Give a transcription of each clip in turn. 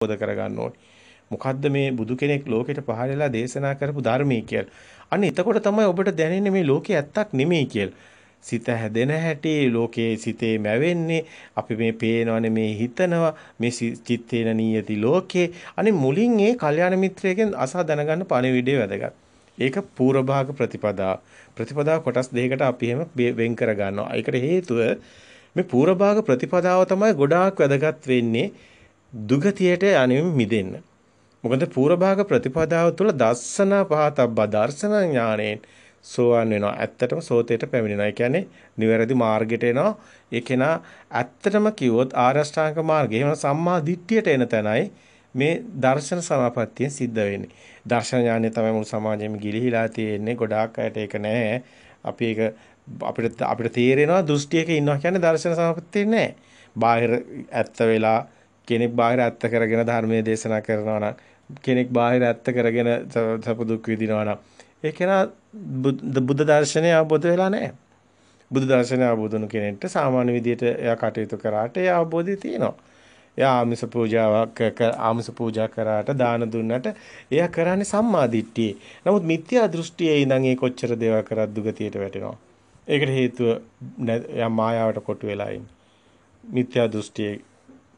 අවබෝධ කරගන්න ඕනේ. මොකද්ද මේ බුදු කෙනෙක් ලෝකෙට පහළලා දේශනා කරපු ධර්මයේ කියලා. අන්න එතකොට තමයි ඔබට දැනෙන්නේ මේ ලෝකේ ඇත්තක් නෙමෙයි කියලා. සිත හැදෙන හැටි ලෝකයේ සිතේ මැවෙන්නේ අපි මේ පේනවනේ මේ හිතනවා මේ චිත්තේන නියති ලෝකේ අනේ මුලින් ඒ කල්යාණ මිත්‍රයෙක්ෙන් අසා දැනගන්න පණිවිඩය වැදගත්. ඒක පූර්වභාග ප්‍රතිපදා ප්‍රතිපදා කොටස් දෙකකට අපි එහෙම වෙන් කර ගන්නවා. ඒකට හේතුව මේ පූර්වභාග ප්‍රතිපදාව තමයි ගොඩාක් වැදගත් වෙන්නේ. දුගතියට යන්නේ මිදෙන්න. මොකද පූර්වභාග ප්‍රතිපදාව තුළ දස්සන පහතබ්බ දර්ශන ඥාණයෙන් සෝවන් වෙනවා. ඇත්තටම සෝතයට පැමිණෙනවා. ඒ කියන්නේ නිවැරදි මාර්ගයට එනවා. ඒ කෙනා ඇත්තටම කිව්වොත් ආරෂ්ඨාංග මාර්ගය එහෙම සම්මා දිට්ඨියට එන තැනයි මේ දර්ශන සමාපත්තිය සිද්ධ වෙන්නේ. දර්ශන ඥානය තමයි මුළු සමාජෙම ගිලිහිලා තියෙන්නේ. ගොඩාක් අයට ඒක නැහැ. අපි ඒක අපිට අපිට තේරෙනවා දෘෂ්ටියක ඉන්නවා කියන්නේ දර්ශන සමාපත්තිය නෑ. බාහිර ඇත්ත වෙලා කෙනෙක් බාහිර ඇත්ත කරගෙන ධර්මයේ දේශනා කරනවා නම් කෙනෙක් බාහිර ඇත්ත කරගෙන සප දුක් විඳිනවා නම් ඒ කෙනා බුද්ධ දර්ශනය අවබෝධ වෙලා නැහැ. බුද්ධ දර්ශනය අවබෝධුණු කෙනෙක්ට සාමාන්‍ය විදිහට එයා කටයුතු කරාට ඒ අවබෝධය තියෙනවා. එයා ආමිස පූජාවක් ආමිස පූජා කරාට දාන දුන්නට එයා කරන්නේ සම්මා දිට්ඨියේ. නමුත් මිත්‍යා දෘෂ්ටියේ ඉඳන් ඒ කොච්චර දේවල් කරත් දුගතියට වැටෙනවා. ඒකට හේතුව යා මායාවට කොටු වෙලා මිත්‍යා දෘෂ්ටියේ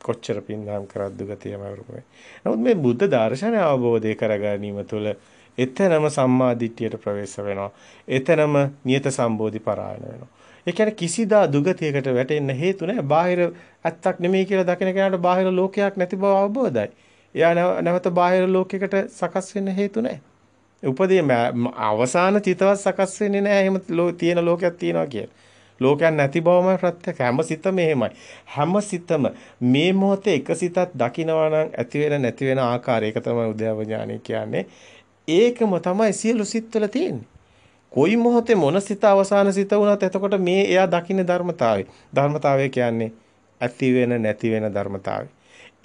කොච්චර පින්දහම් කරත් දුගතියම වරුකමයි. නමුත් මේ බුද්ධ දර්ශන අවබෝධය කර ගැනීම තුළ එතරම් සම්මා දිට්ඨියට ප්‍රවේශ වෙනවා. එතරම් නියත සම්බෝධි පරායන වෙනවා. ඒ කියන්නේ කිසිදා දුගතියකට වැටෙන්න හේතු නැහැ. බාහිර ඇත්තක් නෙමෙයි කියලා දකින කෙනාට බාහිර ලෝකයක් නැති බව අවබෝධයි. එයා නැවත බාහිර ලෝකයකට සකස් වෙන්න හේතු නැහැ. උපදී අවසාන චිතවත් සකස් වෙන්නේ නැහැ. එහෙම තියෙන ලෝකයක් තියෙනවා කියලා. ලෝකයන් නැති බවමයි ප්‍රත්‍යක් හැම සිතම එහෙමයි. හැම සිතම මේ මොහොතේ එක සිතක් දකිනවා නම් ඇති වෙන නැති වෙන ආකාරය ඒක තමයි උද්‍යව ඥානය කියන්නේ. ඒකම තමයි සියලු සිත්වල තියෙන්නේ. කොයි මොහොතේ මොන සිත අවසාන සිත වුණත් එතකොට මේ එයා දකින්න ධර්මතාවය. ධර්මතාවය කියන්නේ ඇති වෙන නැති වෙන ධර්මතාවය.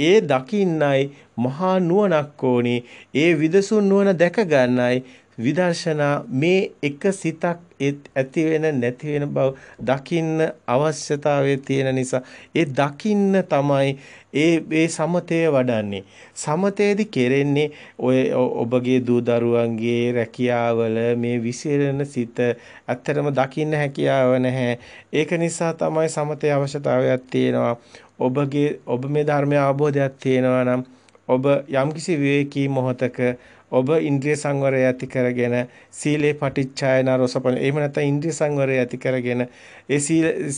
ඒ දකින්නයි මහා නුවණක් ඕනේ. ඒ විදසුන් නුවණ දැක ගන්නයි විදර්ශනා මේ එක සිතක් ඇති වෙන නැති වෙන බව දකින්න අවශ්‍යතාවය තියෙන නිසා ඒ දකින්න තමයි ඒ ඒ සමතය වඩන්නේ සමතයේදී කෙරෙන්නේ ඔය ඔබගේ දූ දරුවන්ගේ රැකියාවල මේ විසිරෙන සිත ඇත්තටම දකින්න හැකියාව නැහැ ඒක නිසා තමයි සමතේ අවශ්‍යතාවයක් තියෙනවා ඔබගේ ඔබ මේ ධර්මය අවබෝධයක් තියෙනවා නම් ඔබ යම්කිසි විවේකී මොහතක ඔබ ඉන්ද්‍රිය සංවරය ඇති කරගෙන සීලේ පටිච්චායන රසපන එහෙම නැත්නම් ඉන්ද්‍රිය සංවරය ඇති කරගෙන ඒ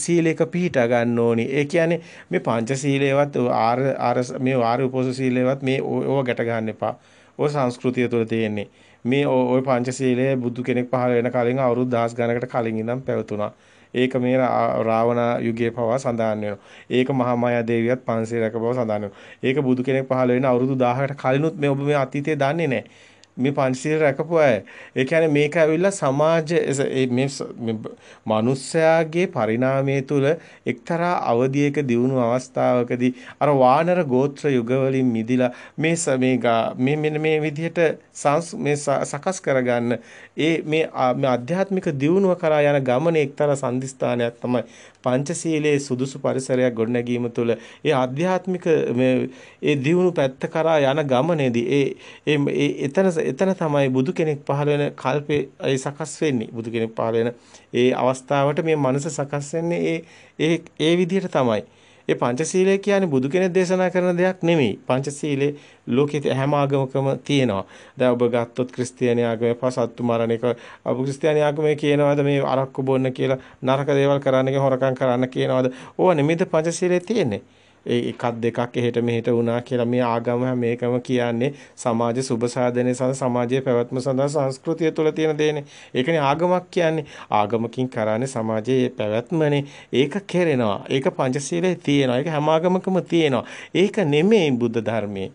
සීලේක පිහිටා ගන්න ඕනි. ඒ කියන්නේ මේ පංච සීලේවත් ආර ආර මේ වාර උපෝස සීලේවත් මේ ඕව ගැට ගන්න එපා. ඕ සංස්කෘතිය තුළ තියෙන්නේ. මේ ওই පංච සීලය බුදු කෙනෙක් පහළ වෙන කලින් අවුරුදු දහස් ගණනකට කලින් ඉඳන් පැවතුණා. ඒක මේ රාවණ යුගයේ පවා සඳහන් වෙනවා. ඒක මහා මායා දේවියත් පන්සිල් රැක බව සඳහන් වෙනවා. ඒක බුදු කෙනෙක් පහළ වෙන අවුරුදු 1000කට කලිනුත් මේ ඔබ මේ අතීතය දන්නේ නැහැ. මේ පංචශීල රැකපු අය. ඒ කියන්නේ මේක ඇවිල්ලා සමාජ මේ මිනිස්යාගේ පරිණාමය තුළ එක්තරා අවධියක දියුණු අවස්ථාවකදී අර වානර ගෝත්‍ර යුගවලින් මිදිලා මේ මේ මෙන්න මේ විදිහට මේ සකස් කරගන්න ඒ මේ ආධ්‍යාත්මික දියුණුව කරා යන ගමනේ එක්තරා සම්දිස්ථානයක් තමයි පංචශීලයේ සුදුසු පරිසරයක් ගොඩනැගීම තුළ ඒ ආධ්‍යාත්මික මේ ඒ දියුණු පැත්ත කරා යන ගමනේදී ඒ ඒ එතන එතන තමයි බුදු කෙනෙක් පහළ වෙන කල්පේ ඒ සකස් වෙන්නේ. බුදු කෙනෙක් පහළ වෙන ඒ අවස්ථාවට මේ මනස සකස් වෙන්නේ ඒ ඒ ඒ විදිහට තමයි. ඒ පංචශීලය කියන්නේ බුදු කෙනෙක් දේශනා කරන දෙයක් නෙමෙයි. පංචශීලයේ ලෝකයේ හැම ආගමකම තියෙනවා. දැන් ඔබ ගත්තොත් ක්‍රිස්තියානි ආගමේ පසත්තු මරණ එක අබු ක්‍රිස්තියානි ආගමේ කියනවාද මේ අරක්කු බොන්න කියලා නරක දේවල් කරන්න හොරකම් කරන්න කියනවාද? ඕවා නෙමෙයිද පංචශීලයේ තියෙන්නේ. එකක් දෙකක් එහෙට මෙහෙට වුණා කියලා මේ ආගම මේකම කියන්නේ සමාජ සුබ සාධනය සහ සමාජයේ පැවැත්ම සඳහා සංස්කෘතිය තුළ තියෙන දේනේ. ඒකනේ ආගමක් කියන්නේ. ආගමකින් කරන්නේ සමාජයේ පැවැත්මනේ. ඒක කෙරෙනවා. ඒක පංචශීලයේ තියෙනවා. ඒක හැම ආගමකම තියෙනවා. ඒක නෙමෙයි බුද්ධ ධර්මයේ.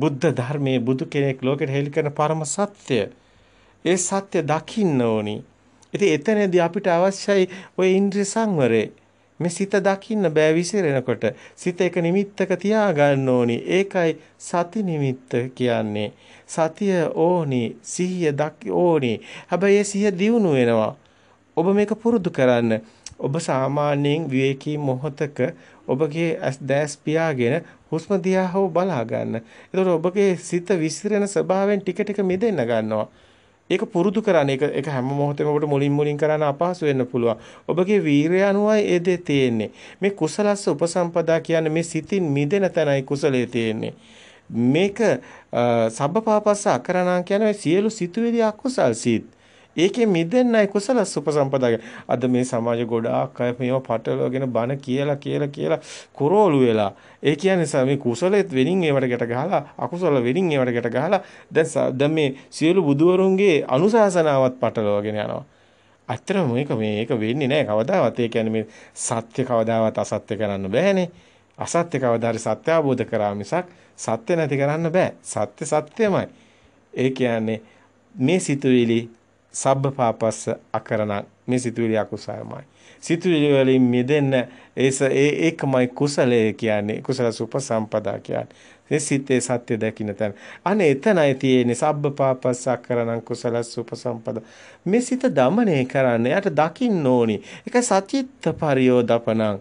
බුද්ධ ධර්මයේ බුදු කෙනෙක් ලෝකෙට හෙළි කරන පරම සත්‍ය. ඒ සත්‍ය දකින්න ඕනි. ඉතින් එතනදී අපිට අවශ්‍යයි ওই ඉන්ද්‍රිය සංවරේ. මේ සිත දකින්න බෑ විසිරෙනකොට සිත එක නිමිත්තක තියාගන්න ඕනි. ඒකයි සති නිමිත්ත කියන්නේ. සතිය ඕනි, සිහිය දක් ඕනි. හැබැයි ඒ සිහිය දියුණු වෙනවා. ඔබ මේක පුරුදු කරන්න. ඔබ සාමාන්‍යයෙන් විවේකී මොහොතක ඔබගේ ඇස් දැස් පියාගෙන හුස්ම දිහා හො බලා ගන්න. ඒතකොට ඔබගේ සිත විසිරෙන ස්වභාවයෙන් ටික ටික මිදෙන්න ගන්නවා. ඒක පුරුදු කරන්න. ඒක ඒක හැම මොහොතෙම ඔබට මුලින් මුලින් කරන්න අපහසු වෙන්න පුළුවන්. ඔබගේ වීරය අනුවයි ඒ දේ තියෙන්නේ. මේ කුසලස්ස උපසම්පදා කියන්නේ මේ සිතින් මිදෙන තැනයි කුසලයේ තියෙන්නේ. මේක සබ්බපාපස්ස අකරණා කියන්නේ සියලු සිතුවිලි අකුසල් සිත්. ඒකේ මිදෙන්නයි කුසල සුපසම්පදාය. අද මේ සමාජ ගොඩාක් අය මේව පටලවගෙන බන කියලා කියලා කියලා කුරෝළු වෙලා. ඒ කියන්නේ මේ කුසලෙත් වෙනින් ඒවට ගැට ගහලා අකුසල වෙනින් ඒවට ගැට ගහලා දැන් දැන් මේ සියලු බුදුවරුන්ගේ අනුශාසනාවත් පටලවගෙන යනවා. අත්‍තර මේක මේක වෙන්නේ නැහැ කවදාවත්. ඒ කියන්නේ මේ සත්‍ය කවදාවත් අසත්‍ය කරන්න බෑනේ. අසත්‍ය කවදාරි සත්‍ය අවබෝධ කරා මිසක් සත්‍ය නැති කරන්න බෑ. සත්‍ය සත්‍යමයි. ඒ කියන්නේ මේ සිතුවිලි සබ්බ පාපස්ස අකරණං මේ සිතුවිලි අකුසලමයි. සිතුවිලි වලින් මිදෙන්න ඒස ඒ ඒකමයි කුසලය කියන්නේ කුසල සුපසම්පදා කියන්නේ. ඒ සිතේ සත්‍ය දකින්න තැන. අනේ එතනයි තියෙන්නේ සබ්බ පාපස්ස අකරණං කුසල සුපසම්පදා. මේ සිත দমনය කරන්න යට දකින්න ඕනි. ඒක සචිත්ත පරියෝදපණං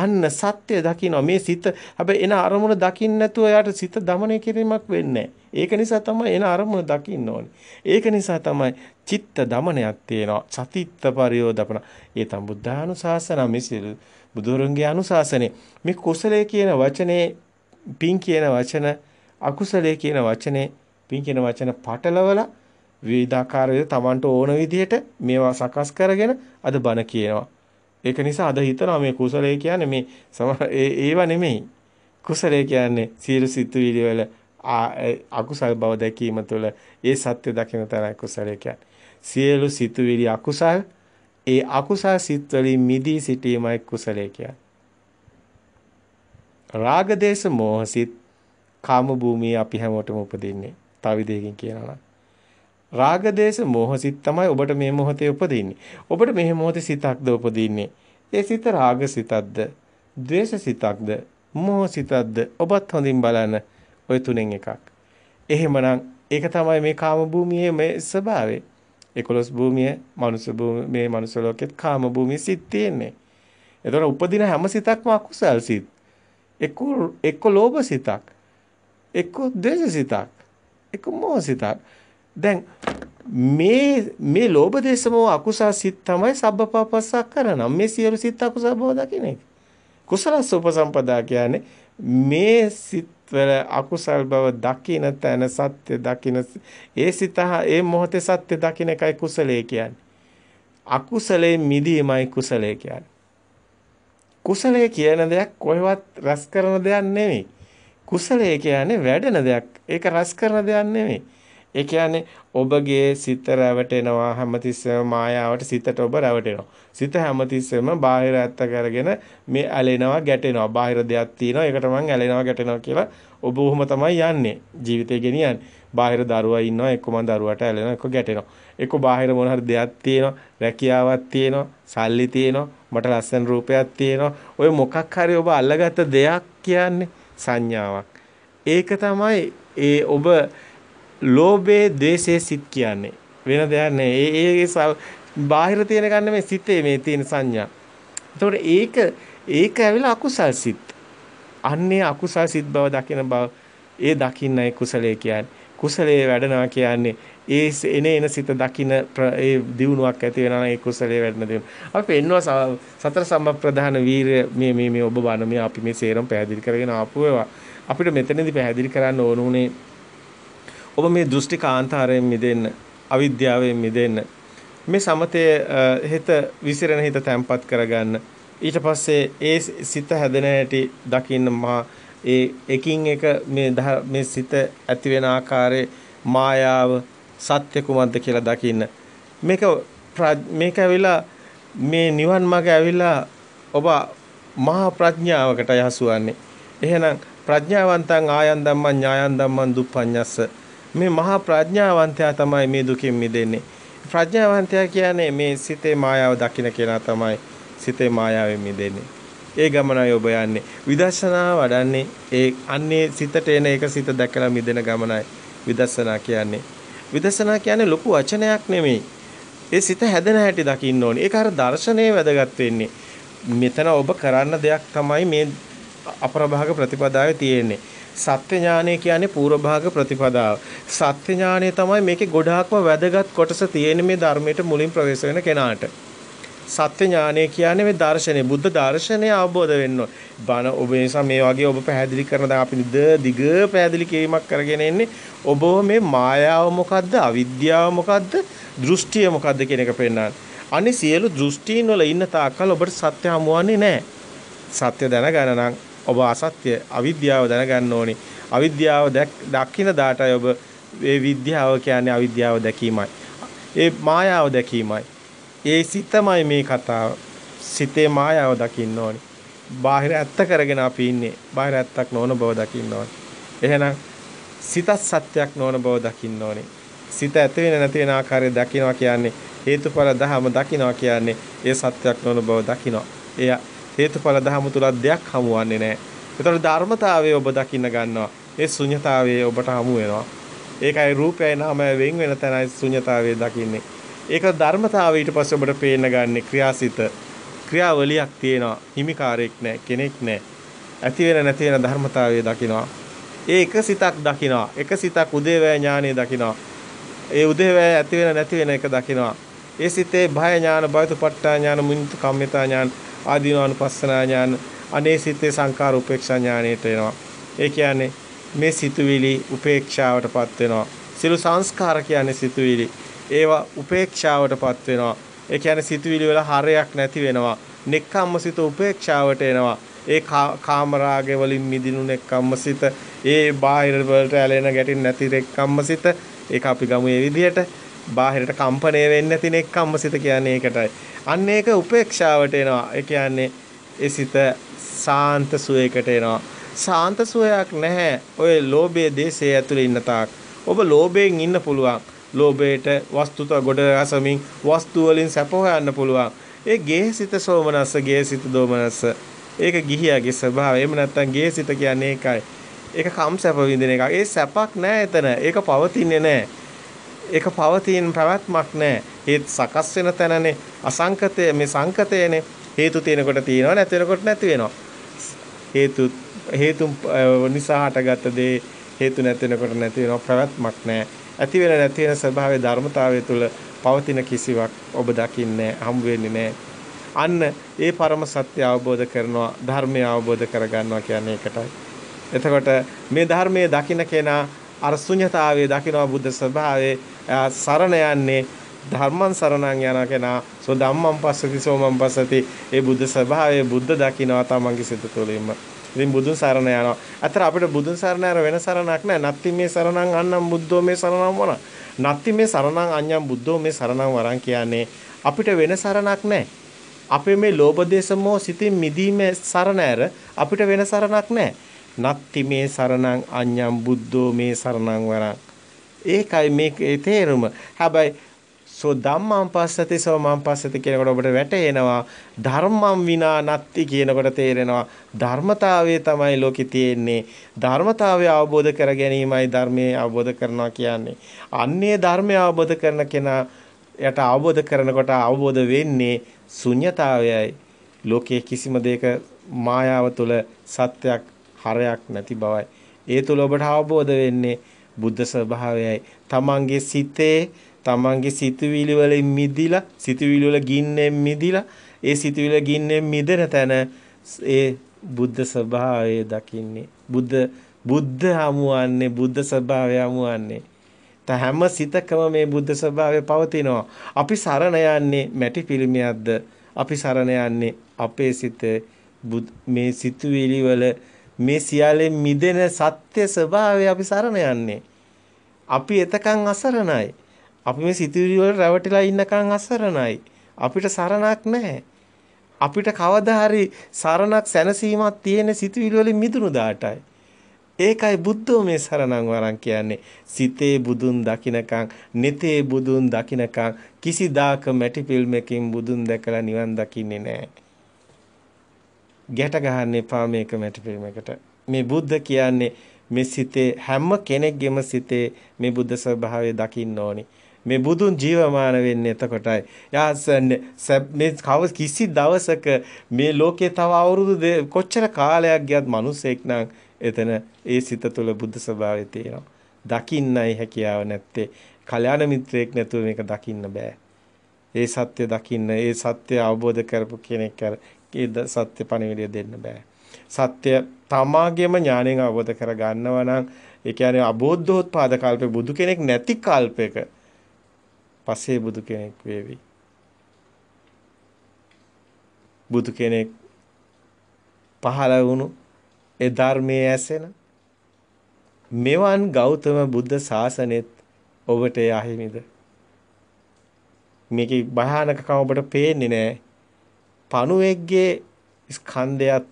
අන්න සත්‍ය දකින්න මේ සිත හැබැයි එන අරමුණ දකින්න නැතුව යාට සිත দমনය කිරීමක් වෙන්නේ ඒක නිසා තමයි එන අරමුණ දකින්න ඕනේ. ඒක නිසා තමයි චිත්ත দমনයක් තියෙනවා. සතිත්ත පරියෝදපන. ඒ තම බුද්ධානුශාසන මිසිල් බුදුරන්ගේ අනුශාසනේ මේ කුසලයේ කියන වචනේ පින් කියන වචන අකුසලයේ කියන වචනේ පින් කියන වචන පටලවලා විවිධාකාර විදිහට Tamanට ඕන විදිහට මේවා සකස් කරගෙන අද බණ කියනවා. ඒක නිසා අද හිතනවා මේ කුසලය කියන්නේ මේ ඒව නෙමෙයි. කුසලය කියන්නේ සියලු සිතුවිලි වල අකුසල් බව දැකීම තුළ ඒ සත්‍ය දකින තරයි කුසලය කියන්නේ. සියලු සිතුවිලි අකුසල් ඒ අකුසල් සිත් වලින් මිදී සිටීමයි කුසලය කියන්නේ. රාග දේශ මොහසිත කාම භූමියේ අපි හැමෝටම උපදින්නේ. තව විදිහකින් කියනවා නම් රාග දේශ මොහ සිත් තමයි ඔබට මේ මොහොතේ උපදින්නේ. ඔබට මේ මොහොතේ සිතක්ද උපදින්නේ. ඒ සිත රාග සිතක්ද, ද්වේෂ සිතක්ද, මොහ සිතක්ද ඔබත් හොඳින් බලන්න ওই තුනෙන් එකක්. එහෙමනම් ඒක තමයි මේ කාම භූමියේ මේ ස්වභාවය. 11 භූමිය, මනුස්ස භූමිය, මේ මනුස්ස ලෝකෙත් කාම භූමිය සිත් තියෙන්නේ. එතකොට උපදින හැම සිතක්ම අකුසල් සිත්. එක්ක එක්ක ලෝභ සිතක්, එක්ක ද්වේෂ සිතක්, එක්ක මොහ සිතක්. දැන් මේ මේ ලෝභ දේශමෝ අකුසල් සිත් තමයි සබ්බපාපස්සක් කරනවා. මේ සියලු සිත් අකුසල් බව දකින එක. කුසලස් උපසම්පදා කියන්නේ මේ සිත්වල අකුසල් බව දකින තැන සත්‍ය දකින ඒ සිත ඒ මොහොතේ සත්‍ය දකින එකයි කුසලයේ කියන්නේ. අකුසලයේ මිදීමයි කුසලයේ කියන්නේ. කුසලයේ කියන දෙයක් කොහෙවත් රැස් කරන දෙයක් නෙමෙයි. කුසලයේ කියන්නේ වැඩෙන දෙයක්. ඒක රැස් කරන දෙයක් නෙමෙයි. ඒ කියන්නේ ඔබගේ සිත රැවටෙනවා හැමතිස්සෙම මායාවට සිතට ඔබ රැවටෙනවා. සිත හැමතිස්සෙම බාහිර ඇත්ත කරගෙන මේ ඇලෙනවා ගැටෙනවා. බාහිර දෙයක් තියෙනවා ඒකට මං ඇලෙනවා ගැටෙනවා කියලා ඔබ උහුම තමයි යන්නේ. ජීවිතේ ගෙනියන්නේ. බාහිර දරුවා ඉන්නවා එක්ක මං දරුවාට ඇලෙනවා එක්ක ගැටෙනවා. එක්ක බාහිර මොන හරි දෙයක් තියෙනවා, රැකියාවක් තියෙනවා, සල්ලි තියෙනවා, මට ලස්සන රූපයක් තියෙනවා. ඔය මොකක් හරි ඔබ අල්ලගත්ත දෙයක් කියන්නේ සංඥාවක්. ඒක තමයි ඒ ඔබ ලෝභයේ ද්වේෂයේ සිත් කියන්නේ වෙන දෙයක් නෑ. ඒ ඒ බාහිර තියෙන ගන්න මේ සිතේ මේ තියෙන සංඥා. එතකොට ඒක ඒක ඇවිල්ලා අකුසල් සිත්. අන්නේ අකුසල් සිත් බව දකින බව ඒ දකින්නයි කුසලයේ කියන්නේ. කුසලයේ වැඩනවා කියන්නේ ඒ එන එන සිත දකින ඒ දියුණුවක් ඇති වෙනවා ඒ කුසලයේ වැඩන දියුණුව. අපි පෙන්නවා සතර සම්ප්‍රදාන වීරය මේ මේ මේ ඔබ බණ මේ අපි මේ සේරම පැහැදිලි කරගෙන ආපු ඒවා. අපිට මෙතනදී පැහැදිලි කරන්න ඕන උනේ ඔබ මේ දෘෂ්ටි කාන්තාරයෙන් මිදෙන්න, අවිද්‍යාවෙන් මිදෙන්න, මේ සමතය හිත විසිරෙන හිත තැම්පත් කරගන්න. ඊට පස්සේ ඒ සිත හැදෙන හැටි දකින්න මහා ඒ එකින් එක මේ මේ සිත ඇති වෙන ආකාරයේ මායාව සත්‍ය කුමක්ද කියලා දකින්න. මේක මේක ඇවිල්ලා මේ නිවන් මාර්ගය ඇවිල්ලා ඔබ මහා ප්‍රඥාවකට යහසුවන්නේ. එහෙනම් ප්‍රඥාවන්තං ආයන් ධම්මං ඥායන් ධම්මං දුප්පඤ්ඤස්ස මේ මහා ප්‍රඥාවන්තයා තමයි මේ දුකින් මිදෙන්නේ. ප්‍රඥාවන්තයා කියන්නේ මේ සිතේ මායාව දකින්න කෙනා තමයි සිතේ මායාවෙන් මිදෙන්නේ. ඒ ගමනයි ඔබ යන්නේ. විදර්ශනා වඩන්නේ ඒ අන්නේ සිතට එන එක සිත දැකලා මිදෙන ගමනයි විදර්ශනා කියන්නේ. විදර්ශනා කියන්නේ ලොකු වචනයක් නෙමෙයි. ඒ සිත හැදෙන හැටි දකින්න ඕනේ. ඒක අර දර්ශනයේ වැදගත් වෙන්නේ. මෙතන ඔබ කරන්න දෙයක් තමයි මේ අප්‍රභාග ප්‍රතිපදාවේ තියෙන්නේ. සත්‍ය ඥානය කියන්නේ පූර්වභාග ප්‍රතිපදාව. සත්‍ය ඥානය තමයි මේකේ ගොඩාක්ම වැදගත් කොටස තියෙන මේ ධර්මයට මුලින් ප්‍රවේශ වෙන කෙනාට. සත්‍ය ඥානය කියන්නේ මේ දර්ශනේ බුද්ධ දර්ශනය අවබෝධ වෙන්න ඕන. බණ ඔබ නිසා මේ වගේ ඔබ පැහැදිලි කරන දැන් අපි ද දිග පැහැදිලි කිරීමක් කරගෙන එන්නේ. ඔබ මේ මායාව මොකද්ද? අවිද්‍යාව මොකද්ද? දෘෂ්ටිය මොකද්ද කියන එක පෙන්නන්නේ. අනිත් සියලු දෘෂ්ටීන් වල ඉන්න තාක්කල් ඔබට සත්‍ය හමුවන්නේ නැහැ. සත්‍ය දැනගන්න නම් ඔබ අසත්‍ය අවිද්‍යාව දැනගන්න ඕනේ. අවිද්‍යාව දකින්න දාටයි ඔබ ඒ විද්‍යාව කියන්නේ අවිද්‍යාව දැකීමයි. ඒ මායාව දැකීමයි. ඒ සිතමයි මේ කතාව. සිතේ මායාව දකින්න ඕනේ. බාහිර ඇත්ත කරගෙන අපි ඉන්නේ. බාහිර ඇත්තක් නොවන බව දකින්න ඕනේ. එහෙනම් සිතත් සත්‍යයක් නොවන බව දකින්න ඕනේ. සිත ඇති වෙන නැති වෙන ආකාරය දකිනවා කියන්නේ හේතුඵල ධහම දකිනවා කියන්නේ ඒ සත්‍යයක් නොවන බව දකිනවා. එය හේතුඵල ධහම තුලත් දෙයක් හමු වන්නේ නැහැ. ඒතකොට ධර්මතාවය ඔබ දකින්න ගන්නවා. ඒ ශුන්්‍යතාවය ඔබට හමු වෙනවා. ඒකයි රූපයයි නාමයයි වෙන් වෙන තැනයි ශුන්්‍යතාවය දකින්නේ. ඒක ධර්මතාවය ඊට පස්සේ ඔබට පේන්න ගන්න ක්‍රියාසිත ක්‍රියාවලියක් තියෙනවා. හිමිකාරයක් නැහැ, කෙනෙක් නැහැ. ඇති වෙන නැති වෙන ධර්මතාවය දකිනවා. ඒ එක සිතක් දකිනවා. එක සිතක් උදේවැය ඥානෙ දකිනවා. ඒ උදේවැය ඇති වෙන නැති වෙන එක දකිනවා. ඒ සිතේ භය ඥාන, බයතුපට්ඨා ඥාන, මුනිතු කම්මිතා ඥාන ආදීනානුපස්සනා ඥාන අනේ සිතේ සංකාර උපේක්ෂා ඥානයට එනවා. ඒ කියන්නේ මේ සිතුවිලි උපේක්ෂාවටපත් වෙනවා. සිළු සංස්කාර කියන්නේ සිතුවිලි. ඒවා උපේක්ෂාවටපත් වෙනවා. ඒ කියන්නේ සිතුවිලි වල හරයක් නැති වෙනවා. නෙක්ඛම්ම සිත උපේක්ෂාවට එනවා. ඒ කාමරාගේ වලින් මිදිනු නෙක්ඛම්ම සිත, ඒ බාහිර වලට ඇලෙන ගැටින් නැති නෙක්ඛම්ම සිත, ඒක අපි ගමු මේ විදිහට. බාහිරට කම්පණය වෙන්නේ නැතින එක්කම්මසිත කියන්නේ ඒකටයි. අන්න ඒක උපේක්ෂාවට එනවා. ඒ කියන්නේ ඒ සිත සාන්ත සුවයකට එනවා. සාන්ත සුවයක් නැහැ. ඔය ලෝභයේ දේශයේ ඇතුළේ ඉන්න තාක්. ඔබ ලෝභයෙන් ඉන්න පුළුවන්. ලෝභයට වස්තුත ගොඩ අසමින් වස්තු වලින් සැප හොයන්න පුළුවන්. ඒ ගේහසිත සෝමනස්ස, ගේහසිත දෝමනස්ස. ඒක ගිහියාගේ ස්වභාවය. එහෙම නැත්නම් ගේහසිත කියන්නේ ඒකයි. ඒක කම් සැප විඳින එකක්. ඒ සැපක් නැහැ එතන. ඒක පවතින්නේ නැහැ. ඒක පවතින ප්‍රවැත්මක් නැහැ. හේත් සකස් වෙන තැනනේ අසංකතය මේ සංකතයනේ හේතු තියෙනකොට තියෙනවා නැති වෙනකොට නැති වෙනවා. හේතු හේතු නිසා හටගත් දේ හේතු නැති වෙනකොට නැති වෙනවා ප්‍රවැත්මක් නැහැ. ඇති වෙන නැති වෙන ස්වභාවයේ ධර්මතාවය තුළ පවතින කිසිවක් ඔබ දකින්නේ හම් වෙන්නේ නැහැ. අන්න ඒ පරම සත්‍ය අවබෝධ කරනවා ධර්මය අවබෝධ කරගන්නවා කියන්නේ ඒකටයි. එතකොට මේ ධර්මයේ දකින්න කෙනා අර ශුන්‍යතාවයේ දකිනවා බුද්ධ ස්වභාවයේ සරණ යන්නේ ධර්මං සරණං යන කෙනා සෝ ධම්මං පස්සති සෝ මං පස්සති ඒ බුද්ධ ස්වභාවයේ බුද්ධ දකිනවා තමන්ගේ සිත තුළින්ම ඉතින් බුදුන් සරණ යනවා. අතර අපිට බුදුන් සරණ යන වෙන සරණක් නැහැ. නත්ති මේ සරණං අන්නම් බුද්ධෝ මේ සරණං වරං. නත්ති මේ සරණං අඤ්ඤං බුද්ධෝ මේ සරණං වරං කියන්නේ අපිට වෙන සරණක් නැහැ. අපේ මේ ලෝභ දේශ මොහ සිතින් මිදීමේ සරණ ඇර අපිට වෙන සරණක් නැහැ. නක්ති මේ සරණං අඤ්ඤං බුද්ධෝ මේ සරණං වරං. ඒකයි මේකේ තේරුම. හැබැයි සෝ ධම්මං පස්සති සෝ මං පස්සති කියනකොට ඔබට වැටෙනවා ධර්මං විනා නත්ති කියනකොට තේරෙනවා ධර්මතාවය තමයි ලෝකේ තියෙන්නේ ධර්මතාවය අවබෝධ කර ගැනීමයි ධර්මයේ අවබෝධ කරනවා කියන්නේ අන්නේ ධර්මය අවබෝධ කරන කෙනා යට අවබෝධ කරනකොට අවබෝධ වෙන්නේ ශුන්්‍යතාවයයි ලෝකයේ කිසිම දෙයක මායාව තුළ සත්‍යයක් හරයක් නැති බවයි. ඒ තුල ඔබට අවබෝධ වෙන්නේ බුද්ධ ස්වභාවයයි. තමන්ගේ සිතේ තමන්ගේ සිතුවිලි වලින් මිදිලා සිතුවිලි වල ගින්නෙන් මිදිලා ඒ සිතුවිලි ගින්නෙන් මිදෙන තැන ඒ බුද්ධ ස්වභාවය දකින්නේ. බුද්ධ බුද්ධ හමුවන්නේ බුද්ධ ස්වභාවය හමුවන්නේ. ත හැම සිතකම මේ බුද්ධ ස්වභාවය පවතිනවා. අපි සරණ යන්නේ මැටි පිළිමයක්ද? අපි සරණ යන්නේ අපේ සිත මේ සිතුවිලි වල මේ සියල්ලෙන් මිදෙන සත්‍ය ස්වභාවය අපි සරණ යන්නේ. අපි එතකන් අසරණයි. අපි මේ සිතුවිලි වල රැවටිලා ඉන්නකන් අසරණයි. අපිට සරණක් නැහැ. අපිට කවදා හරි සරණක් සැනසීමක් තියෙන සිතුවිලි වලින් මිදුණු දාටයි. ඒකයි බුද්ධෝ මේ සරණං වරන් කියන්නේ. සිතේ බුදුන් දකින්නකන්, නිතේ බුදුන් දකින්නකන් කිසිදාක මැටි ෆිල්ම් එකකින් බුදුන් දැකලා නිවන් දකින්නේ නැහැ. ගැට ගන්න එපා මේක මැටිපීමකට. මේ බුද්ධ කියන්නේ මේ සිතේ හැම කෙනෙක්ගේම සිතේ මේ බුද්ධ ස්වභාවය දකින්න ඕනි. මේ බුදුන් ජීවමාන වෙන්නේ එතකොටයි. යාසන්නේ මේ කව කිසි දවසක මේ ලෝකේ තව අවුරුදු කොච්චර කාලයක් ගියත් මිනිසෙක් නම් එතන ඒ සිත තුළ බුද්ධ ස්වභාවය තියෙනවා. දකින්නයි හැකියාව නැත්තේ. කල්‍යාණ මිත්‍රයෙක් නැතුව මේක දකින්න බෑ. ඒ සත්‍ය දකින්න ඒ සත්‍ය අවබෝධ කරපු කෙනෙක් ඒද සත්‍ය පණිවිඩය දෙන්න බෑ. සත්‍ය තමාගේම ඥාණයෙන් අවබෝධ කර ගන්නවා නම් ඒ කියන්නේ අබෝධෝත්පාද කල්පේ බුදු කෙනෙක් නැති කල්පයක පස්සේ බුදු කෙනෙක් වේවි. බුදු කෙනෙක් පහළ වුණු ඒ ධර්මයේ ඇසෙන මෙවන් ගෞතම බුද්ධ ශාසනයත් ඔබට යහිමිද මේකේ භයානකකම ඔබට පේන්නේ නැහැ පණුවෙක්ගේ ස්කන්ධයත්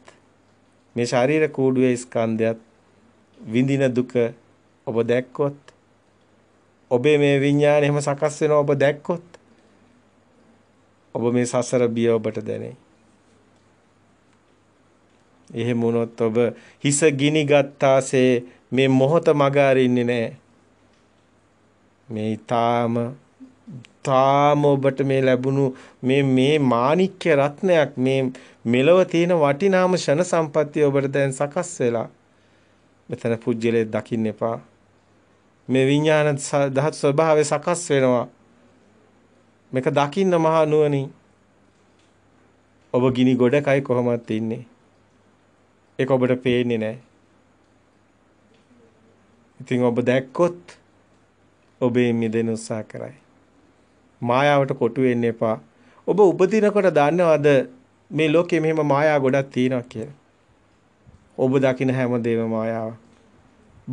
මේ ශරීර කූඩුවේ ස්කන්ධයත් විඳින දුක ඔබ දැක්කොත් ඔබේ මේ විඥානය එහෙම සකස් වෙනවා ඔබ දැක්කොත් ඔබ මේ සසර බිය ඔබට දැනේ. එහෙම වුණොත් ඔබ හිස ගිනි ගත්තාසේ මේ මොහොත මග අරින්නේ නැහැ. මේ ඊ타ම තාම ඔබට මේ ලැබුණු මේ මේ මාණික්‍ය රත්නයක් මේ මෙලව තියෙන වටිනාම ෂණ සම්පත්තිය ඔබට දැන් සකස් වෙලා මෙතන පුජ්‍යලේ දකින්න එපා මේ විඥාන දහත් ස්වභාවය සකස් වෙනවා මේක දකින්න මහා නුවණින් ඔබ ගිනි ගොඩකයි කොහොමද ඉන්නේ ඒක ඔබට පේන්නේ නැහැ ඉතින් ඔබ දැක්කොත් ඔබේ මිදෙන උත්සාහ කරයි මායාවට කොටු වෙන්න එපා. ඔබ උපදිනකොට දන්නවද මේ ලෝකේ මෙහෙම මායා ගොඩක් තියෙනවා කියලා. ඔබ දකින හැමදේම මායාව.